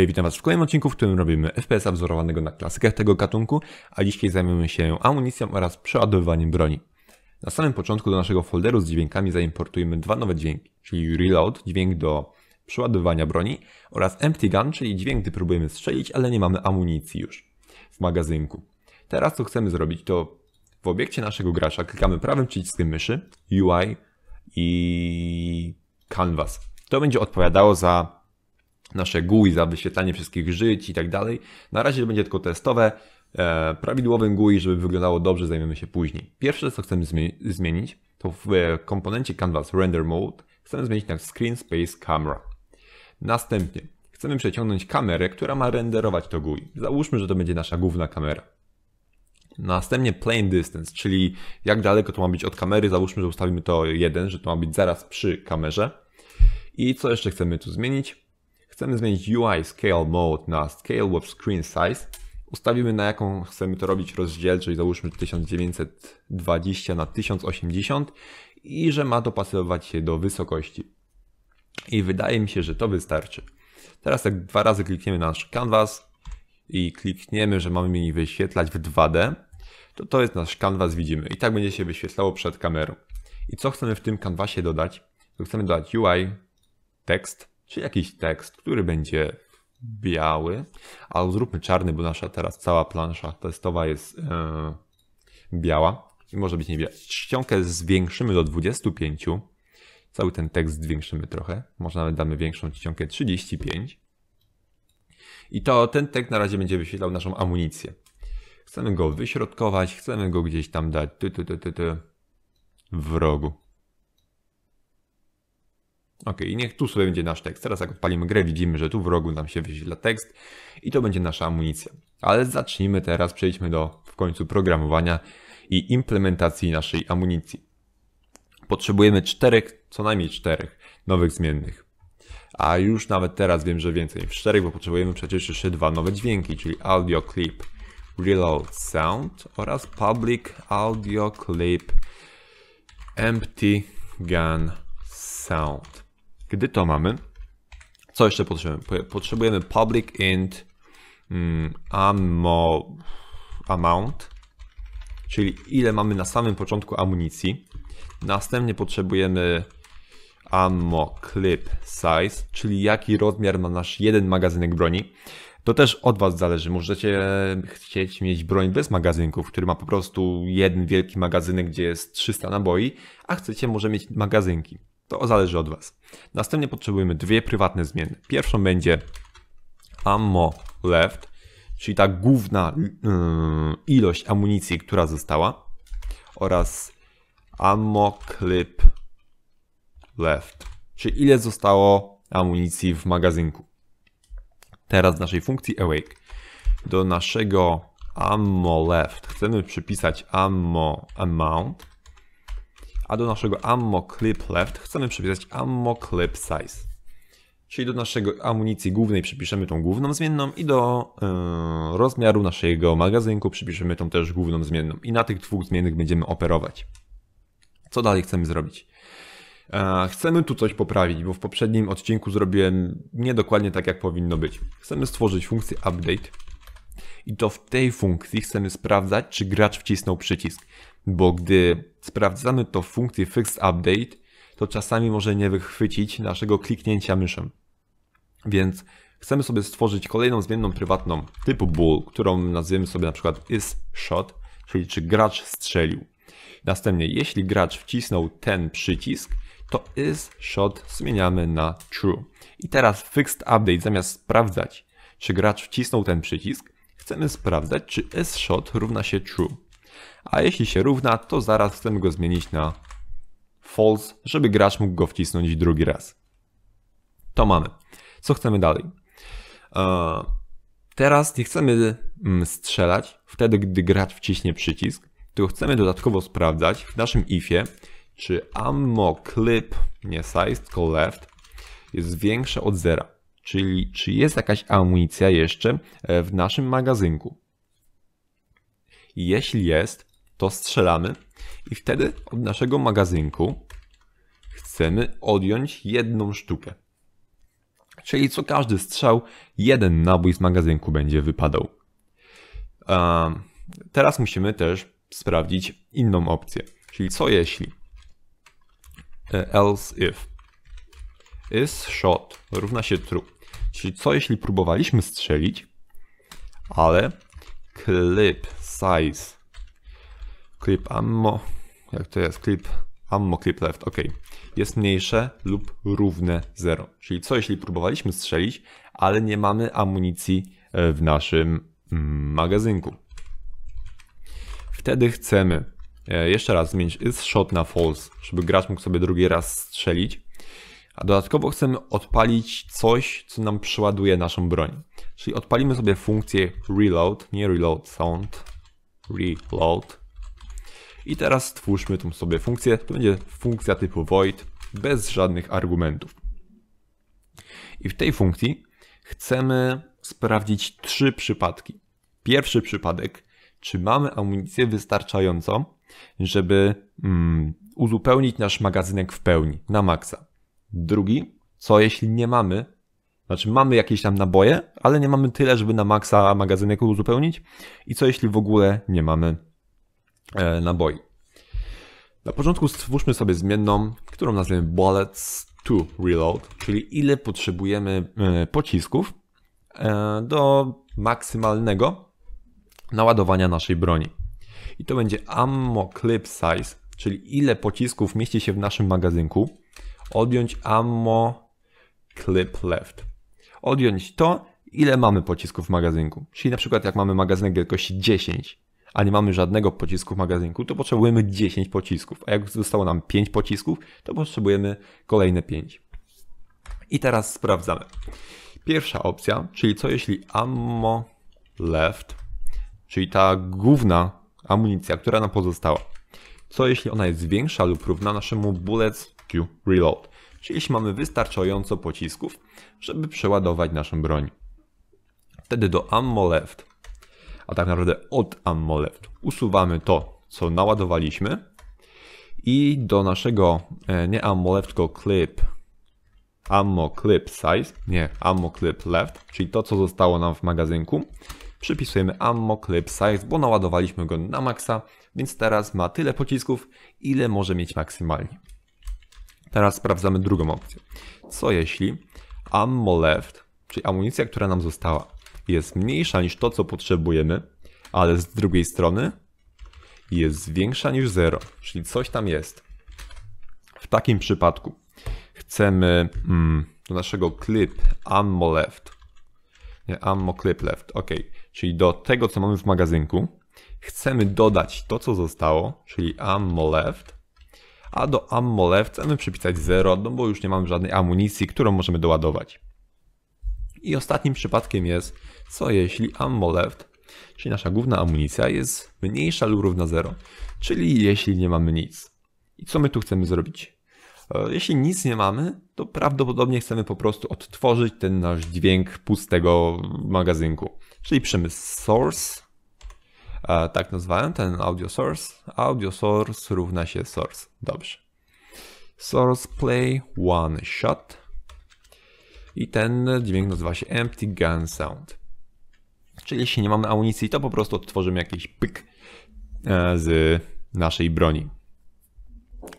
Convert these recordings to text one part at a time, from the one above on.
Hej, witam Was w kolejnym odcinku, w którym robimy FPS-a wzorowanego na klasykach tego gatunku, a dzisiaj zajmiemy się amunicją oraz przeładowywaniem broni. Na samym początku do naszego folderu z dźwiękami zaimportujemy dwa nowe dźwięki, czyli reload, dźwięk do przeładowywania broni oraz empty gun, czyli dźwięk, gdy próbujemy strzelić, ale nie mamy amunicji już w magazynku. Teraz co chcemy zrobić to w obiekcie naszego gracza klikamy prawym przyciskiem myszy, UI i Canvas. To będzie odpowiadało za nasze GUI za wyświetlanie wszystkich żyć i tak dalej. Na razie będzie tylko testowe. E, Prawidłowym GUI, żeby wyglądało dobrze, zajmiemy się później. Pierwsze, co chcemy zmienić, to w e, komponencie Canvas Render Mode chcemy zmienić na Screen Space Camera. Następnie chcemy przeciągnąć kamerę, która ma renderować to GUI. Załóżmy, że to będzie nasza główna kamera. Następnie plane distance, czyli jak daleko to ma być od kamery. Załóżmy, że ustawimy to 1, że to ma być zaraz przy kamerze. I co jeszcze chcemy tu zmienić? Chcemy zmienić UI Scale Mode na Scale Web Screen Size. Ustawimy na jaką chcemy to robić rozdzielczość, załóżmy 1920 na 1080 i że ma dopasowywać się do wysokości. I wydaje mi się, że to wystarczy. Teraz jak dwa razy klikniemy na nasz canvas i klikniemy, że mamy mi wyświetlać w 2D, to to jest nasz canvas, widzimy. I tak będzie się wyświetlało przed kamerą. I co chcemy w tym canvasie dodać? To chcemy dodać UI, tekst, czy jakiś tekst, który będzie biały, albo zróbmy czarny, bo nasza teraz cała plansza testowa jest yy, biała i może być niebiała. Czcionkę zwiększymy do 25, cały ten tekst zwiększymy trochę, może nawet damy większą czcionkę 35 i to ten tekst na razie będzie wyświetlał naszą amunicję. Chcemy go wyśrodkować, chcemy go gdzieś tam dać ty, ty, ty, ty, ty, w rogu. Ok, i niech tu sobie będzie nasz tekst. Teraz jak odpalimy grę, widzimy, że tu w rogu nam się wyświetla tekst i to będzie nasza amunicja. Ale zacznijmy teraz, przejdźmy do w końcu programowania i implementacji naszej amunicji. Potrzebujemy czterech, co najmniej czterech nowych zmiennych. A już nawet teraz wiem, że więcej niż czterech, bo potrzebujemy przecież jeszcze dwa nowe dźwięki, czyli audio clip reload sound oraz public audio clip empty gun sound. Gdy to mamy, co jeszcze potrzebujemy? Potrzebujemy public int mm, ammo amount, czyli ile mamy na samym początku amunicji. Następnie potrzebujemy ammo clip size, czyli jaki rozmiar ma nasz jeden magazynek broni. To też od Was zależy. Możecie e, chcieć mieć broń bez magazynków, który ma po prostu jeden wielki magazynek, gdzie jest 300 naboi, a chcecie może mieć magazynki. To zależy od Was. Następnie potrzebujemy dwie prywatne zmienne. Pierwszą będzie ammo left, czyli ta główna y, ilość amunicji, która została oraz ammo clip left, czyli ile zostało amunicji w magazynku. Teraz w naszej funkcji awake do naszego ammo left chcemy przypisać ammo amount a do naszego ammo clip left chcemy przypisać ammo clip size. Czyli do naszego amunicji głównej przypiszemy tą główną zmienną i do yy, rozmiaru naszego magazynku przypiszemy tą też główną zmienną. I na tych dwóch zmiennych będziemy operować. Co dalej chcemy zrobić? E, chcemy tu coś poprawić, bo w poprzednim odcinku zrobiłem niedokładnie tak, jak powinno być. Chcemy stworzyć funkcję update, i to w tej funkcji chcemy sprawdzać, czy gracz wcisnął przycisk. Bo gdy sprawdzamy to w funkcji Fixed Update, to czasami może nie wychwycić naszego kliknięcia myszem. Więc chcemy sobie stworzyć kolejną zmienną prywatną typu bool, którą nazwiemy sobie na przykład isShot, czyli czy gracz strzelił. Następnie, jeśli gracz wcisnął ten przycisk, to isShot zmieniamy na true. I teraz fixed update zamiast sprawdzać, czy gracz wcisnął ten przycisk, Chcemy sprawdzać, czy sshot równa się true. A jeśli się równa, to zaraz chcemy go zmienić na false, żeby gracz mógł go wcisnąć drugi raz. To mamy. Co chcemy dalej? E, teraz nie chcemy mm, strzelać wtedy, gdy gracz wciśnie przycisk, tylko chcemy dodatkowo sprawdzać w naszym ifie, czy ammo clip, nie size, tylko left, jest większe od zera czyli czy jest jakaś amunicja jeszcze e, w naszym magazynku. Jeśli jest, to strzelamy i wtedy od naszego magazynku chcemy odjąć jedną sztukę. Czyli co każdy strzał, jeden nabój z magazynku będzie wypadał. Teraz musimy też sprawdzić inną opcję, czyli co jeśli. E, else if is shot równa się true. Czyli co jeśli próbowaliśmy strzelić, ale clip size clip ammo jak to jest clip ammo clip left ok jest mniejsze lub równe 0 czyli co jeśli próbowaliśmy strzelić ale nie mamy amunicji e, w naszym mm, magazynku wtedy chcemy e, jeszcze raz zmienić is shot na false żeby gracz mógł sobie drugi raz strzelić a dodatkowo chcemy odpalić coś, co nam przeładuje naszą broń. Czyli odpalimy sobie funkcję reload, nie reload sound, reload. I teraz stwórzmy tą sobie funkcję, to będzie funkcja typu void, bez żadnych argumentów. I w tej funkcji chcemy sprawdzić trzy przypadki. Pierwszy przypadek, czy mamy amunicję wystarczającą, żeby mm, uzupełnić nasz magazynek w pełni, na maksa. Drugi, co jeśli nie mamy, znaczy mamy jakieś tam naboje, ale nie mamy tyle, żeby na maksa magazynek uzupełnić i co jeśli w ogóle nie mamy e, naboi. Na początku stwórzmy sobie zmienną, którą nazwiemy bullets to reload, czyli ile potrzebujemy e, pocisków e, do maksymalnego naładowania naszej broni. I to będzie ammo clip size, czyli ile pocisków mieści się w naszym magazynku odjąć ammo clip left. Odjąć to, ile mamy pocisków w magazynku. Czyli na przykład jak mamy magazynek wielkości 10, a nie mamy żadnego pocisku w magazynku, to potrzebujemy 10 pocisków. A jak zostało nam 5 pocisków, to potrzebujemy kolejne 5. I teraz sprawdzamy. Pierwsza opcja, czyli co jeśli ammo left, czyli ta główna amunicja, która nam pozostała. Co jeśli ona jest większa lub równa naszemu bullet Q Reload, czyli jeśli mamy wystarczająco pocisków, żeby przeładować naszą broń. Wtedy do ammo left, a tak naprawdę od ammo left, usuwamy to, co naładowaliśmy i do naszego, e, nie ammo left, tylko clip, ammo clip size, nie, ammo clip left, czyli to, co zostało nam w magazynku, przypisujemy ammo clip size, bo naładowaliśmy go na maksa, więc teraz ma tyle pocisków, ile może mieć maksymalnie. Teraz sprawdzamy drugą opcję. Co jeśli ammo left, czyli amunicja, która nam została, jest mniejsza niż to, co potrzebujemy, ale z drugiej strony jest większa niż 0, czyli coś tam jest. W takim przypadku chcemy mm, do naszego clip ammo left, nie, ammo clip left, ok, czyli do tego, co mamy w magazynku, chcemy dodać to, co zostało, czyli ammo left a do ammo chcemy przypisać 0, no bo już nie mamy żadnej amunicji, którą możemy doładować. I ostatnim przypadkiem jest, co jeśli ammo czyli nasza główna amunicja jest mniejsza lub równa 0, czyli jeśli nie mamy nic. I co my tu chcemy zrobić? E, jeśli nic nie mamy, to prawdopodobnie chcemy po prostu odtworzyć ten nasz dźwięk pustego magazynku. Czyli przemysł source tak nazwałem ten audio source. Audio source równa się source. Dobrze. Source play one shot. I ten dźwięk nazywa się empty gun sound. Czyli jeśli nie mamy amunicji, to po prostu odtworzymy jakiś pyk e, z naszej broni.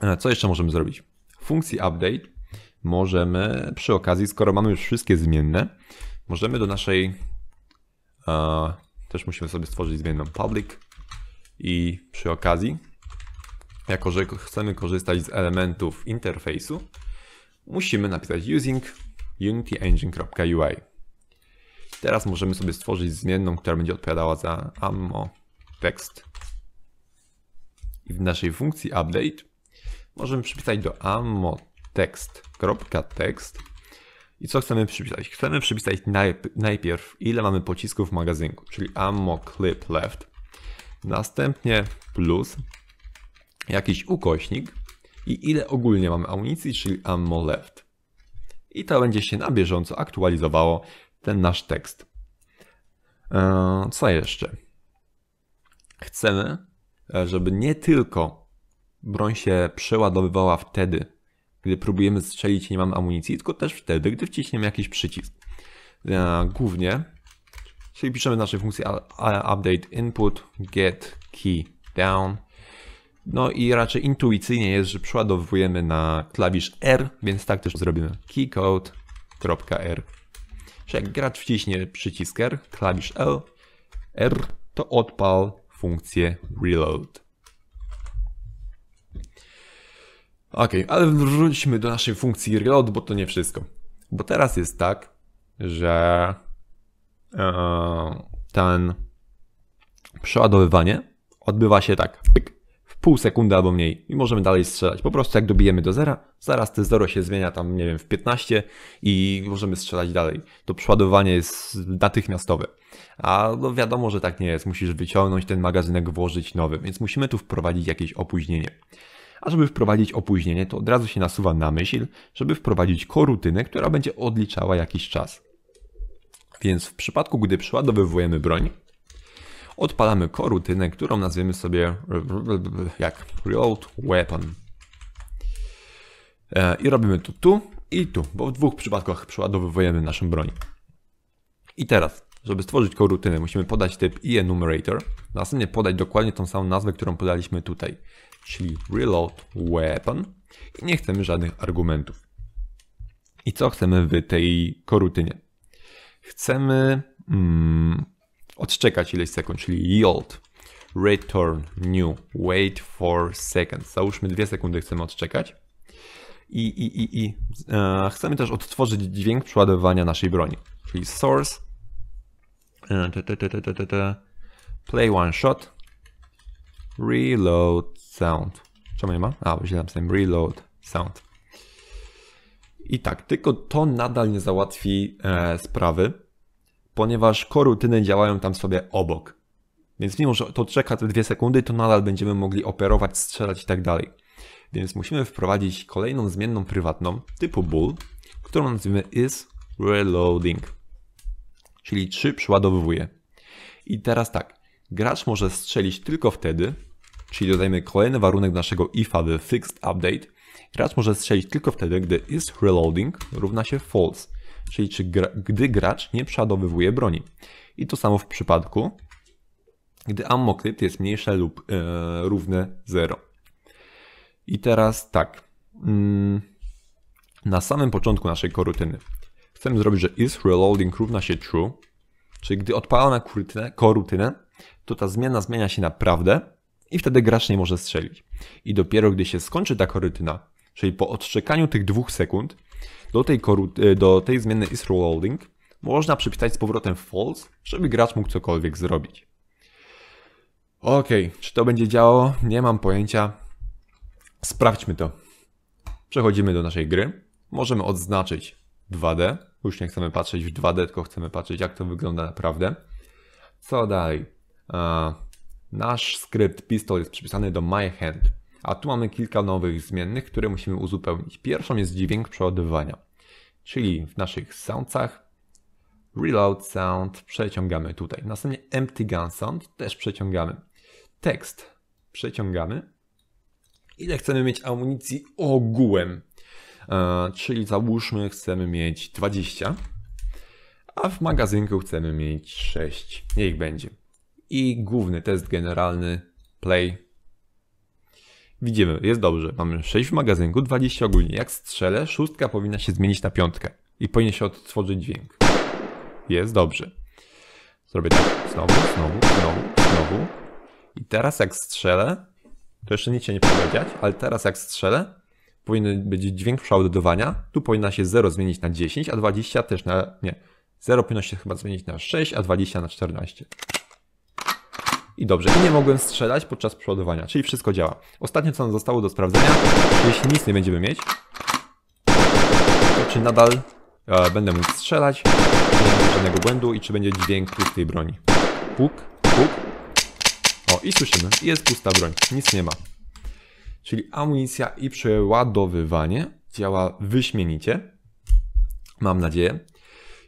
E, co jeszcze możemy zrobić? W funkcji update możemy przy okazji, skoro mamy już wszystkie zmienne, możemy do naszej e, też musimy sobie stworzyć zmienną public i przy okazji, jako że chcemy korzystać z elementów interfejsu, musimy napisać using unityengine.ui. Teraz możemy sobie stworzyć zmienną, która będzie odpowiadała za ammo text. I w naszej funkcji update możemy przypisać do ammo text.text i co chcemy przypisać? Chcemy przypisać najpierw, ile mamy pocisków w magazynku, czyli ammo clip left. Następnie plus jakiś ukośnik i ile ogólnie mamy amunicji, czyli ammo left. I to będzie się na bieżąco aktualizowało ten nasz tekst. E, co jeszcze? Chcemy, e, żeby nie tylko broń się przeładowywała wtedy, gdy próbujemy strzelić i nie mamy amunicji, tylko też wtedy, gdy wciśniemy jakiś przycisk. E, głównie, czyli piszemy naszej funkcji update input get key down. No i raczej intuicyjnie jest, że przeładowujemy na klawisz R, więc tak też zrobimy. keycode.r. Czyli jak gracz wciśnie przycisk R, klawisz L, R, to odpal funkcję reload. Okej, okay, ale wróćmy do naszej funkcji reload, bo to nie wszystko. Bo teraz jest tak, że e, ten przeładowywanie odbywa się tak w pół sekundy albo mniej i możemy dalej strzelać. Po prostu jak dobijemy do zera, zaraz te zero się zmienia tam, nie wiem, w 15 i możemy strzelać dalej. To przeładowywanie jest natychmiastowe. A no wiadomo, że tak nie jest. Musisz wyciągnąć ten magazynek, włożyć nowy, więc musimy tu wprowadzić jakieś opóźnienie a żeby wprowadzić opóźnienie, to od razu się nasuwa na myśl, żeby wprowadzić korutynę, która będzie odliczała jakiś czas. Więc w przypadku, gdy przeładowywujemy broń, odpalamy korutynę, którą nazwiemy sobie jak Reload Weapon. E, I robimy to tu i tu, bo w dwóch przypadkach przeładowywujemy naszą broń. I teraz żeby stworzyć korutynę, musimy podać typ enumerator, następnie podać dokładnie tą samą nazwę, którą podaliśmy tutaj, czyli reload weapon i nie chcemy żadnych argumentów. I co chcemy w tej korutynie? Chcemy mm, odczekać ileś sekund, czyli yield, return new, wait for seconds. Załóżmy dwie sekundy chcemy odczekać. I, i, i, i e, chcemy też odtworzyć dźwięk przeładowywania naszej broni, czyli source Play one shot. Reload sound. Czemu nie ma? A, bo źle napisałem. Reload sound. I tak, tylko to nadal nie załatwi e, sprawy, ponieważ korutyny działają tam sobie obok. Więc mimo, że to czeka te dwie sekundy, to nadal będziemy mogli operować, strzelać i tak dalej. Więc musimy wprowadzić kolejną zmienną prywatną typu bool, którą nazwiemy is reloading czyli 3 przeładowuje. I teraz tak, gracz może strzelić tylko wtedy, czyli dodajemy kolejny warunek naszego ifa the fixed update, gracz może strzelić tylko wtedy, gdy is reloading równa się false, czyli czy gra, gdy gracz nie przyładowywuje broni. I to samo w przypadku, gdy ammo clip jest mniejsze lub yy, e, równe 0. I teraz tak, mm, na samym początku naszej korutyny chcemy zrobić, że is reloading równa się true, czyli gdy odpalona kurtynę, korutynę, to ta zmiana zmienia się naprawdę i wtedy gracz nie może strzelić. I dopiero gdy się skończy ta korutyna, czyli po odczekaniu tych dwóch sekund, do tej, e, do tej zmiany is reloading można przypisać z powrotem false, żeby gracz mógł cokolwiek zrobić. Ok, czy to będzie działało? Nie mam pojęcia. Sprawdźmy to. Przechodzimy do naszej gry. Możemy odznaczyć 2D, już nie chcemy patrzeć w 2D, tylko chcemy patrzeć, jak to wygląda naprawdę. Co dalej? E, nasz skrypt pistol jest przypisany do myHand, a tu mamy kilka nowych zmiennych, które musimy uzupełnić. Pierwszą jest dźwięk przeładowywania, czyli w naszych soundsach reload sound przeciągamy tutaj. Następnie empty gun sound też przeciągamy. Tekst przeciągamy. Ile chcemy mieć amunicji ogółem? E, czyli załóżmy chcemy mieć 20, a w magazynku chcemy mieć 6. Niech będzie. I główny test generalny play. Widzimy, jest dobrze. Mamy 6 w magazynku, 20 ogólnie. Jak strzelę, szóstka powinna się zmienić na piątkę i powinien się odtworzyć dźwięk. Jest dobrze. Zrobię tak znowu, znowu, znowu, znowu. I teraz jak strzelę, to jeszcze nic się nie powiedzieć, ale teraz jak strzelę, powinien być dźwięk przeładowania. Tu powinna się 0 zmienić na 10, a 20 też na... nie. 0 powinno się chyba zmienić na 6, a 20 na 14. I dobrze, i nie mogłem strzelać podczas przeładowania, czyli wszystko działa. Ostatnie co nam zostało do sprawdzenia, jeśli nic nie będziemy mieć, to czy nadal e, będę mógł strzelać, czy nie będzie żadnego błędu i czy będzie dźwięk pustej broni. Puk, puk. O, i słyszymy, jest pusta broń, nic nie ma. Czyli amunicja i przeładowywanie działa wyśmienicie. Mam nadzieję.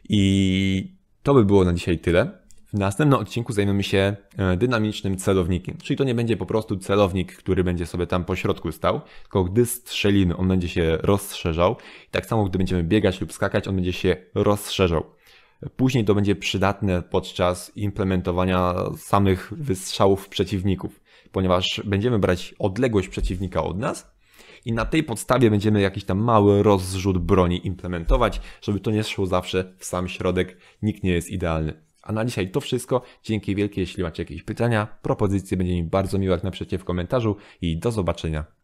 I to by było na dzisiaj tyle. W następnym odcinku zajmiemy się e, dynamicznym celownikiem. Czyli to nie będzie po prostu celownik, który będzie sobie tam po środku stał, tylko gdy strzelimy, on będzie się rozszerzał. I tak samo, gdy będziemy biegać lub skakać, on będzie się rozszerzał. Później to będzie przydatne podczas implementowania samych wystrzałów przeciwników ponieważ będziemy brać odległość przeciwnika od nas i na tej podstawie będziemy jakiś tam mały rozrzut broni implementować, żeby to nie szło zawsze w sam środek. Nikt nie jest idealny. A na dzisiaj to wszystko. Dzięki wielkie, jeśli macie jakieś pytania, propozycje, będzie mi bardzo miło jak napiszecie w komentarzu i do zobaczenia.